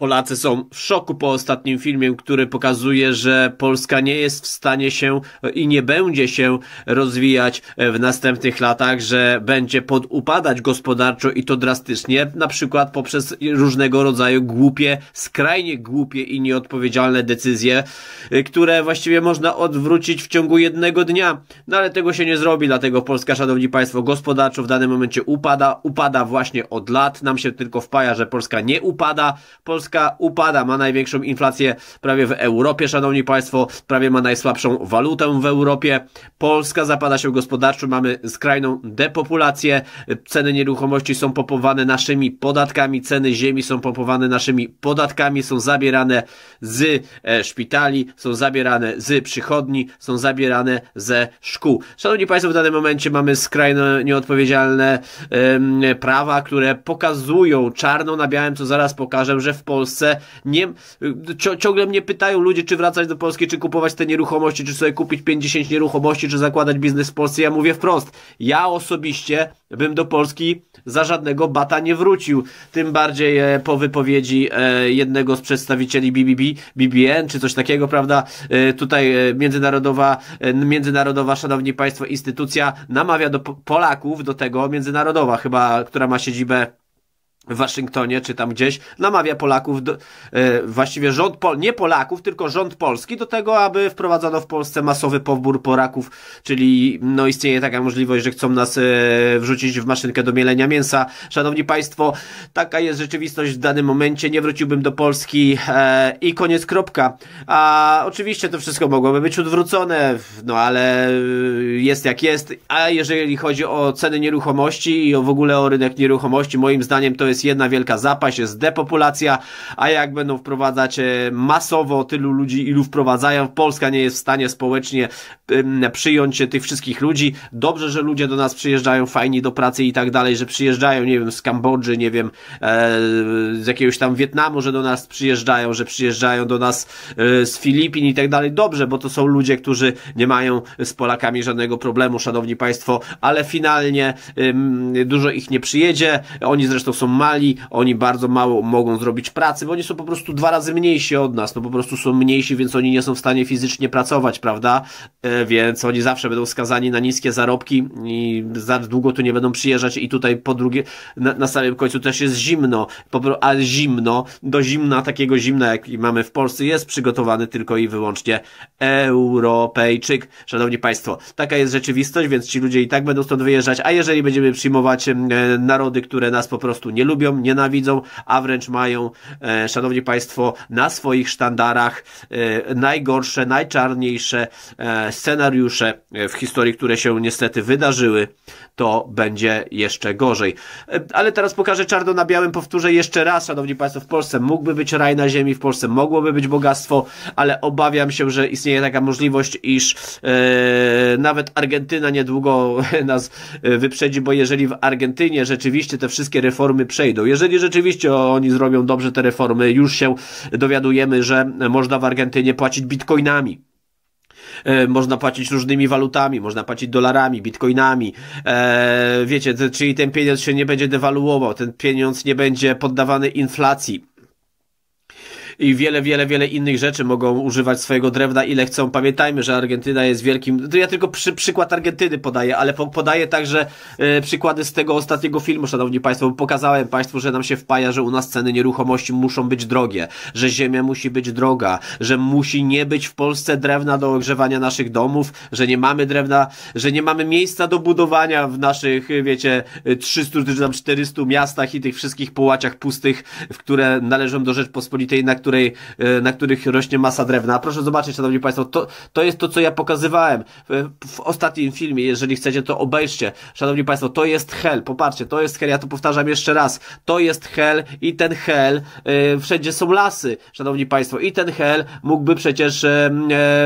Polacy są w szoku po ostatnim filmie, który pokazuje, że Polska nie jest w stanie się i nie będzie się rozwijać e, w następnych latach, że będzie podupadać gospodarczo i to drastycznie, na przykład poprzez różnego rodzaju głupie, skrajnie głupie i nieodpowiedzialne decyzje, e, które właściwie można odwrócić w ciągu jednego dnia. No ale tego się nie zrobi, dlatego Polska, szanowni państwo, gospodarczo w danym momencie upada, upada właśnie od lat, nam się tylko wpaja, że Polska nie upada, Polska Polska upada, ma największą inflację prawie w Europie, szanowni państwo, prawie ma najsłabszą walutę w Europie. Polska zapada się gospodarczo, mamy skrajną depopulację, ceny nieruchomości są popowane naszymi podatkami, ceny ziemi są popowane naszymi podatkami, są zabierane z e, szpitali, są zabierane z przychodni, są zabierane ze szkół. Szanowni Państwo, w danym momencie mamy skrajnie nieodpowiedzialne prawa, które pokazują czarno na białym, co zaraz pokażę, że w Polsce Polsce. Nie, ciągle mnie pytają ludzie, czy wracać do Polski, czy kupować te nieruchomości, czy sobie kupić 50 nieruchomości, czy zakładać biznes w Polsce. Ja mówię wprost, ja osobiście bym do Polski za żadnego bata nie wrócił. Tym bardziej e, po wypowiedzi e, jednego z przedstawicieli BBB, BBN, czy coś takiego, prawda? E, tutaj międzynarodowa, międzynarodowa, szanowni państwo, instytucja namawia do Polaków do tego, międzynarodowa chyba, która ma siedzibę w Waszyngtonie czy tam gdzieś namawia Polaków, do, e, właściwie rząd, Pol nie Polaków, tylko rząd polski do tego, aby wprowadzono w Polsce masowy powbór Polaków, czyli no istnieje taka możliwość, że chcą nas e, wrzucić w maszynkę do mielenia mięsa. Szanowni Państwo, taka jest rzeczywistość w danym momencie, nie wróciłbym do Polski e, i koniec kropka. A oczywiście to wszystko mogłoby być odwrócone, no ale e, jest jak jest, a jeżeli chodzi o ceny nieruchomości i o w ogóle o rynek nieruchomości, moim zdaniem to jest jest jedna wielka zapaść, jest depopulacja, a jak będą wprowadzać e, masowo tylu ludzi, ilu wprowadzają, Polska nie jest w stanie społecznie przyjąć tych wszystkich ludzi. Dobrze, że ludzie do nas przyjeżdżają fajni do pracy i tak dalej, że przyjeżdżają, nie wiem, z Kambodży, nie wiem, e, z jakiegoś tam Wietnamu, że do nas przyjeżdżają, że przyjeżdżają do nas e, z Filipin i tak dalej. Dobrze, bo to są ludzie, którzy nie mają z Polakami żadnego problemu, szanowni państwo, ale finalnie dużo ich nie przyjedzie. Oni zresztą są mało mali, oni bardzo mało mogą zrobić pracy, bo oni są po prostu dwa razy mniejsi od nas, no po prostu są mniejsi, więc oni nie są w stanie fizycznie pracować, prawda? E, więc oni zawsze będą skazani na niskie zarobki i za długo tu nie będą przyjeżdżać i tutaj po drugie, na, na samym końcu też jest zimno, po, a zimno, do zimna, takiego zimna, jaki mamy w Polsce, jest przygotowany tylko i wyłącznie Europejczyk. Szanowni Państwo, taka jest rzeczywistość, więc ci ludzie i tak będą stąd wyjeżdżać, a jeżeli będziemy przyjmować e, narody, które nas po prostu nie lubią, lubią, nienawidzą, a wręcz mają, e, szanowni państwo, na swoich sztandarach e, najgorsze, najczarniejsze e, scenariusze e, w historii, które się niestety wydarzyły, to będzie jeszcze gorzej. E, ale teraz pokażę czarno na białym, powtórzę jeszcze raz, szanowni państwo, w Polsce mógłby być raj na ziemi, w Polsce mogłoby być bogactwo, ale obawiam się, że istnieje taka możliwość, iż e, nawet Argentyna niedługo nas wyprzedzi, bo jeżeli w Argentynie rzeczywiście te wszystkie reformy przejdą, przejdą. Jeżeli rzeczywiście oni zrobią dobrze te reformy, już się dowiadujemy, że można w Argentynie płacić bitcoinami, e, można płacić różnymi walutami, można płacić dolarami, bitcoinami, e, wiecie, czyli ten pieniądz się nie będzie dewaluował, ten pieniądz nie będzie poddawany inflacji i wiele, wiele, wiele innych rzeczy mogą używać swojego drewna ile chcą. Pamiętajmy, że Argentyna jest wielkim, ja tylko przy, przykład Argentyny podaję, ale po, podaję także e, przykłady z tego ostatniego filmu, szanowni państwo, bo pokazałem państwu, że nam się wpaja, że u nas ceny nieruchomości muszą być drogie, że ziemia musi być droga, że musi nie być w Polsce drewna do ogrzewania naszych domów, że nie mamy drewna, że nie mamy miejsca do budowania w naszych, e, wiecie, 300 e, czy tam 400 miastach i tych wszystkich połaciach pustych, w które należą do Rzeczpospolitej, na które której, e, na których rośnie masa drewna. Proszę zobaczyć, szanowni państwo, to, to jest to, co ja pokazywałem w, e, w ostatnim filmie. Jeżeli chcecie, to obejrzcie. Szanowni państwo, to jest hel. Popatrzcie, to jest hel. Ja to powtarzam jeszcze raz. To jest hel i ten hel, e, wszędzie są lasy, szanowni państwo. I ten hel mógłby przecież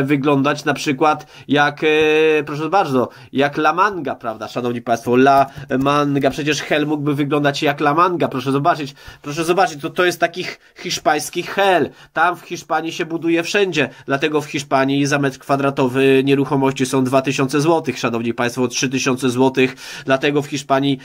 wyglądać na przykład jak, proszę bardzo, jak lamanga, prawda, szanowni państwo. La manga, przecież hel mógłby wyglądać jak lamanga. Proszę zobaczyć, proszę zobaczyć, to, to jest taki hiszpański hel tam w Hiszpanii się buduje wszędzie, dlatego w Hiszpanii za metr kwadratowy nieruchomości są 2000 zł, szanowni państwo, 3000 zł, dlatego w Hiszpanii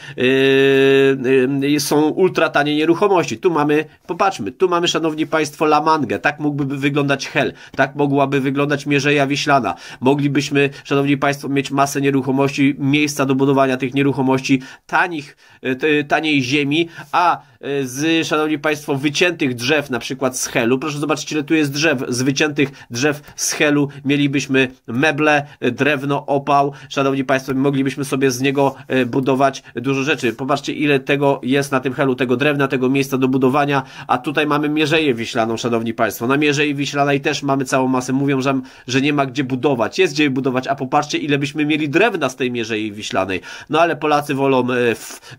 yy, yy, są ultra tanie nieruchomości. Tu mamy, popatrzmy, tu mamy, szanowni państwo, La Mangę, tak mógłby wyglądać Hel, tak mogłaby wyglądać Mierzeja Wiślana. Moglibyśmy, szanowni państwo, mieć masę nieruchomości, miejsca do budowania tych nieruchomości, tanich, yy, taniej ziemi, a yy, z, szanowni państwo, wyciętych drzew, na przykład z helu. Proszę zobaczyć, ile tu jest drzew, z wyciętych drzew z helu mielibyśmy meble, drewno, opał. Szanowni Państwo, moglibyśmy sobie z niego e, budować dużo rzeczy. Popatrzcie, ile tego jest na tym helu, tego drewna, tego miejsca do budowania, a tutaj mamy Mierzeję Wiślaną, Szanowni Państwo. Na Mierzei Wiślanej też mamy całą masę. Mówią, że, że nie ma gdzie budować. Jest gdzie budować, a popatrzcie, ile byśmy mieli drewna z tej Mierzei Wiślanej. No ale Polacy wolą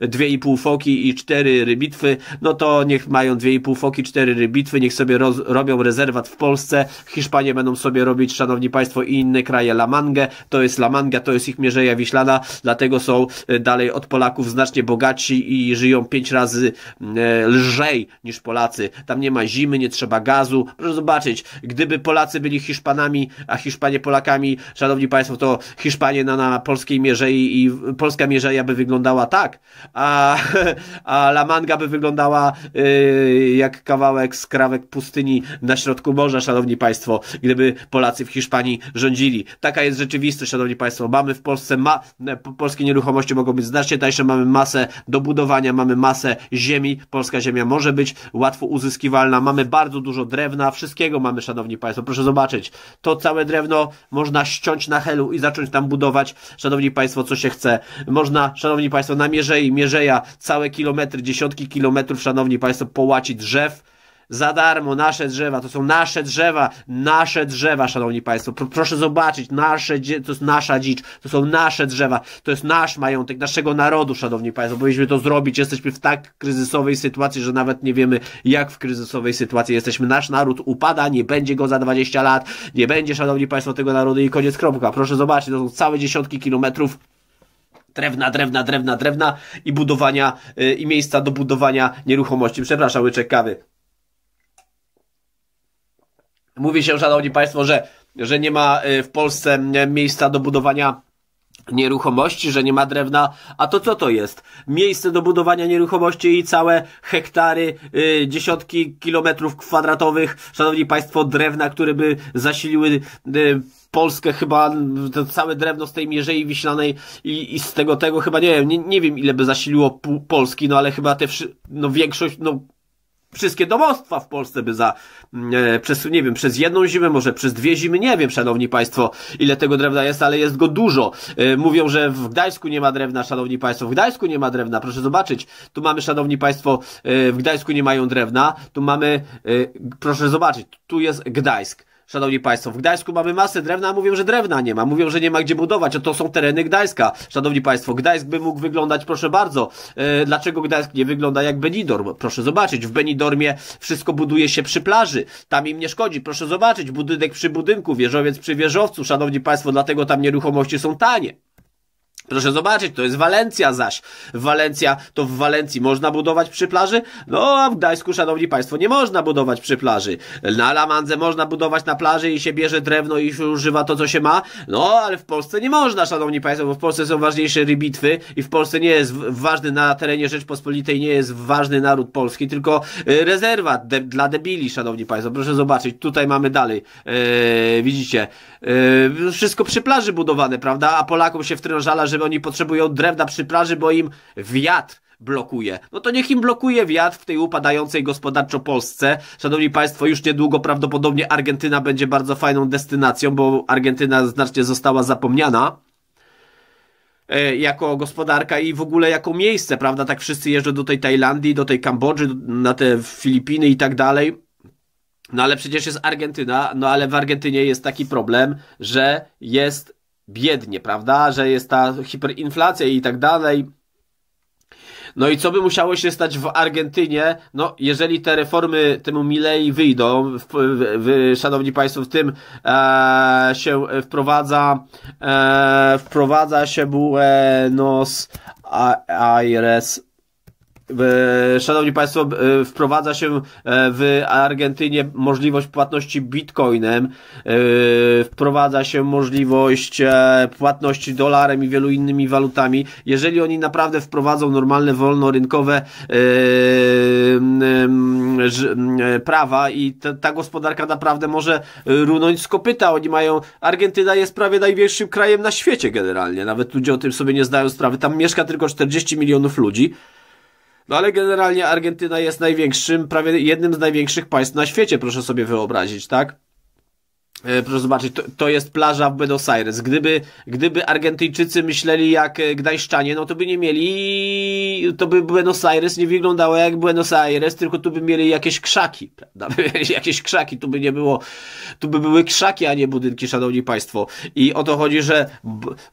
e, dwie i pół foki i cztery rybitwy, no to niech mają dwie i pół foki, cztery rybitwy, niech sobie sobie robią rezerwat w Polsce, Hiszpanie będą sobie robić, szanowni państwo, i inne kraje La Mangę, to jest La Manga, to jest ich Mierzeja Wiślana, dlatego są e, dalej od Polaków znacznie bogaci i żyją pięć razy e, lżej niż Polacy. Tam nie ma zimy, nie trzeba gazu. Proszę zobaczyć, gdyby Polacy byli Hiszpanami, a Hiszpanie Polakami, szanowni państwo, to Hiszpanie na, na polskiej Mierzei i polska Mierzeja by wyglądała tak, a, a La Manga by wyglądała e, jak kawałek skrawek pustyni na środku morza, szanowni państwo, gdyby Polacy w Hiszpanii rządzili. Taka jest rzeczywistość, szanowni państwo. Mamy w Polsce, ma, e, polskie nieruchomości mogą być znacznie tańsze, mamy masę do budowania, mamy masę ziemi, polska ziemia może być łatwo uzyskiwalna, mamy bardzo dużo drewna, wszystkiego mamy, szanowni państwo. Proszę zobaczyć, to całe drewno można ściąć na helu i zacząć tam budować, szanowni państwo, co się chce. Można, szanowni państwo, na Mierzei, Mierzeja, całe kilometry, dziesiątki kilometrów, szanowni państwo, połacić drzew, za darmo, nasze drzewa, to są nasze drzewa, nasze drzewa, szanowni państwo, proszę zobaczyć, nasze, to jest nasza dzicz, to są nasze drzewa, to jest nasz majątek, naszego narodu, szanowni państwo, powinniśmy to zrobić, jesteśmy w tak kryzysowej sytuacji, że nawet nie wiemy, jak w kryzysowej sytuacji jesteśmy, nasz naród upada, nie będzie go za 20 lat, nie będzie, szanowni państwo, tego narodu i koniec, kropka, proszę zobaczyć, to są całe dziesiątki kilometrów drewna, drewna, drewna, drewna i budowania, yy, i miejsca do budowania nieruchomości. Przepraszam, łyczek kawy. Mówi się, szanowni państwo, że, że nie ma y, w Polsce y, miejsca do budowania nieruchomości, że nie ma drewna, a to co to jest? Miejsce do budowania nieruchomości i całe hektary, yy, dziesiątki kilometrów kwadratowych, szanowni państwo, drewna, które by zasiliły yy, Polskę chyba, to całe drewno z tej Mierzei Wiślanej i, i z tego tego chyba, nie wiem, nie, nie wiem ile by zasiliło Polski, no ale chyba te, no większość, no wszystkie domostwa w Polsce by za, mm, e, przez, nie wiem, przez jedną zimę, może przez dwie zimy, nie wiem, szanowni państwo, ile tego drewna jest, ale jest go dużo. E, mówią, że w Gdańsku nie ma drewna, szanowni państwo, w Gdańsku nie ma drewna, proszę zobaczyć. Tu mamy, szanowni państwo, e, w Gdańsku nie mają drewna, tu mamy, e, proszę zobaczyć, tu jest Gdańsk. Szanowni Państwo, w Gdańsku mamy masę drewna, a mówią, że drewna nie ma. Mówią, że nie ma gdzie budować, a to są tereny Gdańska. Szanowni Państwo, Gdańsk by mógł wyglądać, proszę bardzo. E, dlaczego Gdańsk nie wygląda jak Benidorm? Proszę zobaczyć, w Benidormie wszystko buduje się przy plaży. Tam im nie szkodzi. Proszę zobaczyć, budynek przy budynku, wieżowiec przy wieżowcu. Szanowni Państwo, dlatego tam nieruchomości są tanie. Proszę zobaczyć, to jest Walencja zaś. Walencja, to w Walencji można budować przy plaży? No, a w Gdańsku, szanowni państwo, nie można budować przy plaży. Na Lamandze można budować na plaży i się bierze drewno i się używa to, co się ma. No, ale w Polsce nie można, szanowni państwo, bo w Polsce są ważniejsze rybitwy i w Polsce nie jest ważny na terenie Rzeczpospolitej, nie jest ważny naród polski, tylko e, rezerwat de dla debili, szanowni państwo. Proszę zobaczyć, tutaj mamy dalej. Eee, widzicie, eee, wszystko przy plaży budowane, prawda? A Polakom się wtrążala, że że oni potrzebują drewna przy plaży, bo im wiatr blokuje. No to niech im blokuje wiatr w tej upadającej gospodarczo Polsce. Szanowni Państwo, już niedługo prawdopodobnie Argentyna będzie bardzo fajną destynacją, bo Argentyna znacznie została zapomniana e, jako gospodarka i w ogóle jako miejsce, prawda? Tak wszyscy jeżdżą do tej Tajlandii, do tej Kambodży, na te Filipiny i tak dalej. No ale przecież jest Argentyna, no ale w Argentynie jest taki problem, że jest biednie, prawda? Że jest ta hiperinflacja i tak dalej. No i co by musiało się stać w Argentynie? No, jeżeli te reformy temu Milei wyjdą, w, w, szanowni państwo, w tym e, się wprowadza e, wprowadza się Buenos Aires E, szanowni Państwo, e, wprowadza się e, w Argentynie możliwość płatności bitcoinem, wprowadza się możliwość płatności dolarem i wielu innymi walutami. Jeżeli oni naprawdę wprowadzą normalne, wolnorynkowe prawa i ta gospodarka naprawdę może runąć z kopyta. Oni mają, Argentyna jest prawie największym krajem na świecie generalnie. Nawet ludzie o tym sobie nie zdają sprawy. Tam mieszka tylko 40 milionów ludzi. No ale generalnie Argentyna jest największym, prawie jednym z największych państw na świecie, proszę sobie wyobrazić, tak? E, proszę zobaczyć, to, to, jest plaża w Buenos Aires. Gdyby, gdyby Argentyńczycy myśleli jak e, Gdańszczanie, no to by nie mieli, to by Buenos Aires nie wyglądało jak Buenos Aires, tylko tu by mieli jakieś krzaki, prawda? jakieś krzaki, tu by nie było, tu by były krzaki, a nie budynki, szanowni państwo. I o to chodzi, że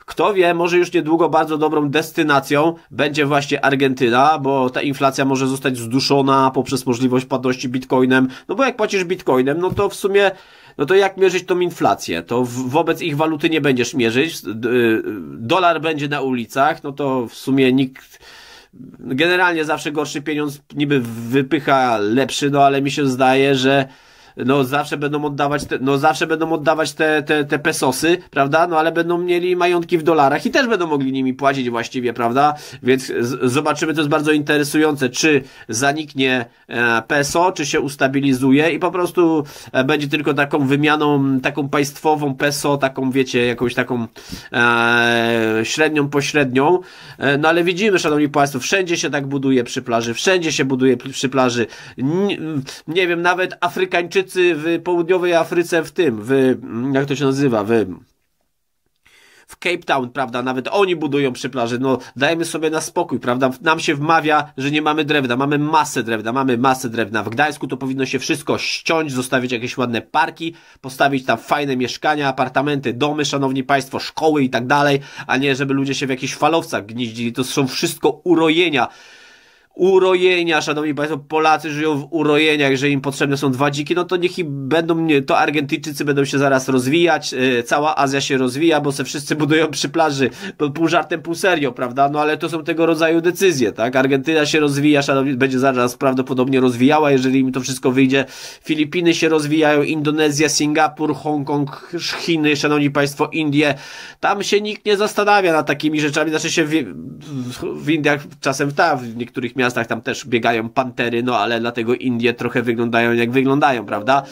kto wie, może już niedługo bardzo dobrą destynacją będzie właśnie Argentyna, bo ta inflacja może zostać zduszona poprzez możliwość płatności bitcoinem, no bo jak płacisz bitcoinem, no to w sumie no to jak mierzyć tą inflację? To wobec ich waluty nie będziesz mierzyć. Y, dolar będzie na ulicach, no to w sumie nikt generalnie zawsze gorszy pieniądz niby wypycha lepszy, no ale mi się zdaje, że no zawsze będą oddawać te, no zawsze będą oddawać te, te, te pesosy, prawda? No ale będą mieli majątki w dolarach i też będą mogli nimi płacić właściwie, prawda? Więc zobaczymy, to jest bardzo interesujące, czy zaniknie e, peso, czy się ustabilizuje i po prostu e, będzie tylko taką wymianą, taką państwową peso, taką wiecie, jakąś taką e, średnią pośrednią. E, no ale widzimy, szanowni państwo, wszędzie się tak buduje przy plaży, wszędzie się buduje przy plaży. N nie wiem, nawet Afrykańczycy Afrycy, w południowej Afryce, w tym, w, jak to się nazywa, w, w Cape Town, prawda, nawet oni budują przy plaży, no dajmy sobie na spokój, prawda, nam się wmawia, że nie mamy drewna, mamy masę drewna, mamy masę drewna, w Gdańsku to powinno się wszystko ściąć, zostawić jakieś ładne parki, postawić tam fajne mieszkania, apartamenty, domy, szanowni państwo, szkoły i tak dalej, a nie żeby ludzie się w jakichś falowcach gnieździli, to są wszystko urojenia, urojenia, szanowni państwo, Polacy żyją w urojeniach, że im potrzebne są dwa dziki, no to niech im będą, to Argentyńczycy będą się zaraz rozwijać, e, cała Azja się rozwija, bo se wszyscy budują przy plaży, pół żartem, pół serio, prawda, no ale to są tego rodzaju decyzje, tak, Argentyna się rozwija, szanowni, będzie zaraz prawdopodobnie rozwijała, jeżeli im to wszystko wyjdzie, Filipiny się rozwijają, Indonezja, Singapur, Hongkong, Chiny, szanowni państwo, Indie, tam się nikt nie zastanawia nad takimi rzeczami, znaczy się w, w, Indiach czasem tam w niektórych miastach miastach tam też biegają pantery, no ale dlatego Indie trochę wyglądają jak wyglądają, prawda?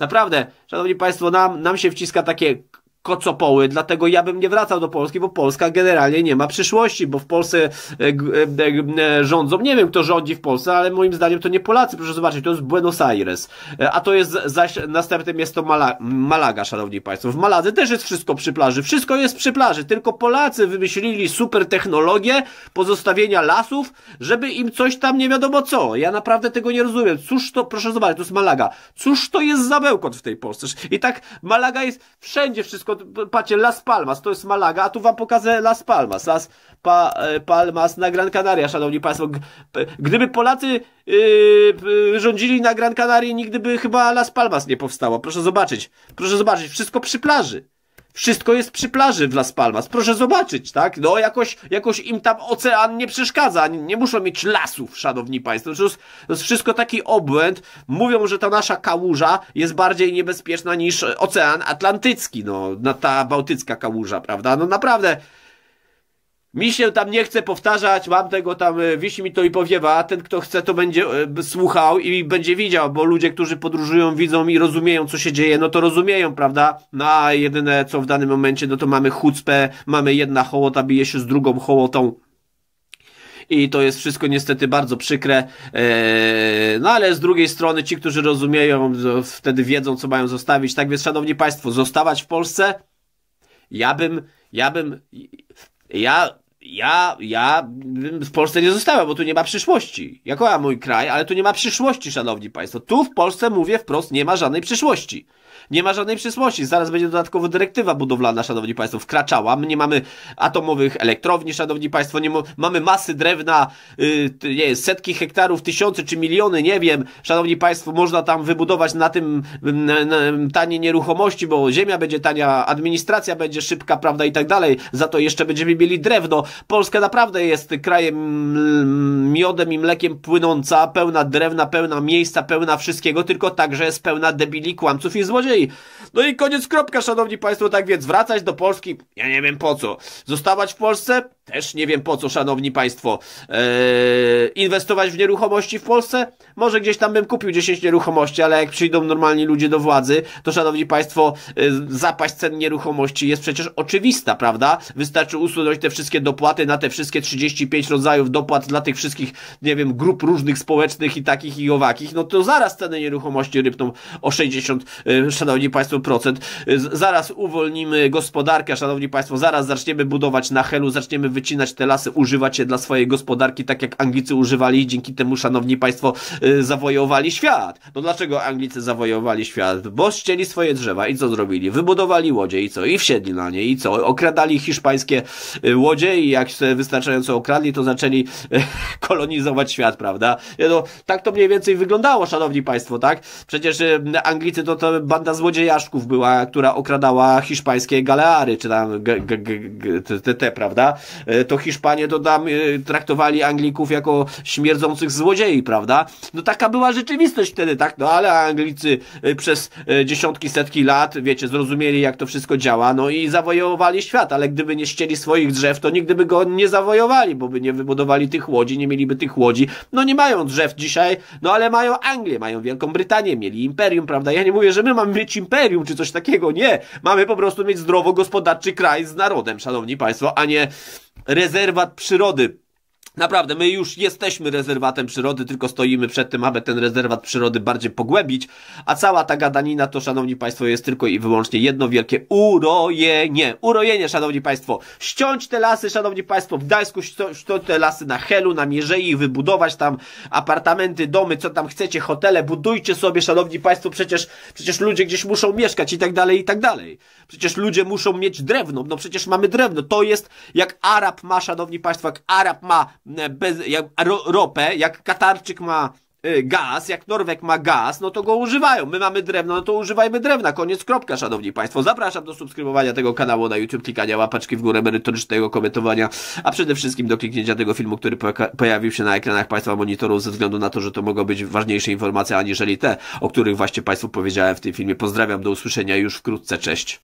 Naprawdę, szanowni państwo, nam, nam się wciska takie kocopoły, dlatego ja bym nie wracał do Polski, bo Polska generalnie nie ma przyszłości, bo w Polsce e, e, e, rządzą, nie wiem kto rządzi w Polsce, ale moim zdaniem to nie Polacy, proszę zobaczyć, to jest Buenos Aires, a to jest zaś następne miasto Mala Malaga, szanowni państwo. W Maladze też jest wszystko przy plaży, wszystko jest przy plaży, tylko Polacy wymyślili super technologię pozostawienia lasów, żeby im coś tam nie wiadomo co. Ja naprawdę tego nie rozumiem. Cóż to, proszę zobaczyć, to jest Malaga. Cóż to jest za bełkot w tej Polsce? I tak Malaga jest wszędzie wszystko przykład, patrzcie, Las Palmas, to jest Malaga, a tu wam pokażę Las Palmas. Las pa, e, Palmas na Gran Canaria, szanowni państwo. Gdyby Polacy yy, rządzili na Gran Canaria, nigdy by chyba Las Palmas nie powstało. Proszę zobaczyć, proszę zobaczyć, wszystko przy plaży. Wszystko jest przy plaży w Las Palmas. Proszę zobaczyć, tak? No jakoś, jakoś im tam ocean nie przeszkadza. Nie, nie muszą mieć lasów, szanowni państwo. To jest, to jest wszystko taki obłęd. Mówią, że ta nasza kałuża jest bardziej niebezpieczna niż ocean atlantycki. No, ta bałtycka kałuża, prawda? No naprawdę mi się tam nie chce powtarzać, mam tego tam, e, wisi mi to i powiewa, a ten kto chce to będzie e, słuchał i będzie widział, bo ludzie, którzy podróżują, widzą i rozumieją co się dzieje, no to rozumieją, prawda? No a jedyne co w danym momencie, no to mamy chucpę, mamy jedna hołota bije się z drugą hołotą. I to jest wszystko niestety bardzo przykre. E, no ale z drugiej strony ci, którzy rozumieją, wtedy wiedzą, co mają zostawić. Tak więc, szanowni państwo, zostawać w Polsce? Ja bym, ja bym, ja ja, ja w Polsce nie zostałem, bo tu nie ma przyszłości. Ja mój kraj, ale tu nie ma przyszłości, szanowni państwo. Tu w Polsce, mówię wprost, nie ma żadnej przyszłości nie ma żadnej przyszłości. Zaraz będzie dodatkowo dyrektywa budowlana, szanowni państwo, wkraczała. My nie mamy atomowych elektrowni, szanowni państwo, nie mamy masy drewna, yy, nie, setki hektarów, tysiące czy miliony, nie wiem. Szanowni państwo, można tam wybudować na tym tanie nieruchomości, bo ziemia będzie tania, administracja będzie szybka, prawda, i tak dalej. Za to jeszcze będziemy mieli drewno. Polska naprawdę jest krajem mm, miodem i mlekiem płynąca, pełna drewna, pełna miejsca, pełna wszystkiego, tylko także jest pełna debili, kłamców i złodziei no i koniec kropka, szanowni państwo, tak więc wracać do Polski, ja nie wiem po co. Zostawać w Polsce? Też nie wiem po co, szanowni państwo. Eee, inwestować w nieruchomości w Polsce? Może gdzieś tam bym kupił 10 nieruchomości, ale jak przyjdą normalni ludzie do władzy, to szanowni państwo, e, zapaść cen nieruchomości jest przecież oczywista, prawda? Wystarczy usunąć te wszystkie dopłaty na te wszystkie 35 rodzajów dopłat dla tych wszystkich, nie wiem, grup różnych społecznych i takich i owakich, no to zaraz ceny nieruchomości rybną o 60, szanowni państwo, procent. Zaraz uwolnimy gospodarkę, szanowni państwo, zaraz zaczniemy budować na helu, zaczniemy wycinać te lasy, używać je dla swojej gospodarki, tak jak Anglicy używali i dzięki temu, szanowni państwo, y, zawojowali świat. No dlaczego Anglicy zawojowali świat? Bo ścieli swoje drzewa i co zrobili? Wybudowali łodzie i co? I wsiedli na nie i co? Okradali hiszpańskie y, łodzie i jak się wystarczająco okradli, to zaczęli y, kolonizować świat, prawda? No, tak to mniej więcej wyglądało, szanowni państwo, tak? Przecież Anglicy to, to banda złodziejaszków była, która okradała hiszpańskie galeary, czy tam te, te, prawda? E, to Hiszpanie to tam e, traktowali Anglików jako śmierdzących złodziei, prawda? No taka była rzeczywistość wtedy, tak? No ale Anglicy e, przez dziesiątki, setki lat, wiecie, zrozumieli jak to wszystko działa, no i zawojowali świat, ale gdyby nie ścieli swoich drzew, to nigdy by go nie zawojowali, bo by nie wybudowali tych łodzi, nie mieliby tych łodzi. No nie mają drzew dzisiaj, no ale mają Anglię, mają Wielką Brytanię, mieli imperium, prawda? Ja nie mówię, że my mamy mieć imperium czy coś takiego. Nie. Mamy po prostu mieć zdrowo gospodarczy kraj z narodem, szanowni państwo, a nie rezerwat przyrody Naprawdę, my już jesteśmy rezerwatem przyrody, tylko stoimy przed tym, aby ten rezerwat przyrody bardziej pogłębić, a cała ta gadanina to, szanowni państwo, jest tylko i wyłącznie jedno wielkie urojenie. Urojenie, szanowni państwo. Ściąć te lasy, szanowni państwo, w Gdańsku ściąć te lasy na Helu, na Mierzei, wybudować tam apartamenty, domy, co tam chcecie, hotele, budujcie sobie, szanowni państwo, przecież, przecież ludzie gdzieś muszą mieszkać i tak dalej, i tak dalej. Przecież ludzie muszą mieć drewno, no przecież mamy drewno. To jest jak Arab ma, szanowni państwo, jak Arab ma E, bez, jak, ro, ropę, jak Katarczyk ma e, gaz, jak Norwek ma gaz, no to go używają. My mamy drewno, no to używajmy drewna. Koniec kropka, szanowni państwo. Zapraszam do subskrybowania tego kanału na YouTube, klikania łapaczki w górę, merytorycznego komentowania, a przede wszystkim do kliknięcia tego filmu, który pojawił się na ekranach państwa monitorów ze względu na to, że to mogą być ważniejsze informacje aniżeli te, o których właśnie państwu powiedziałem w tym filmie. Pozdrawiam, do usłyszenia już wkrótce. Cześć.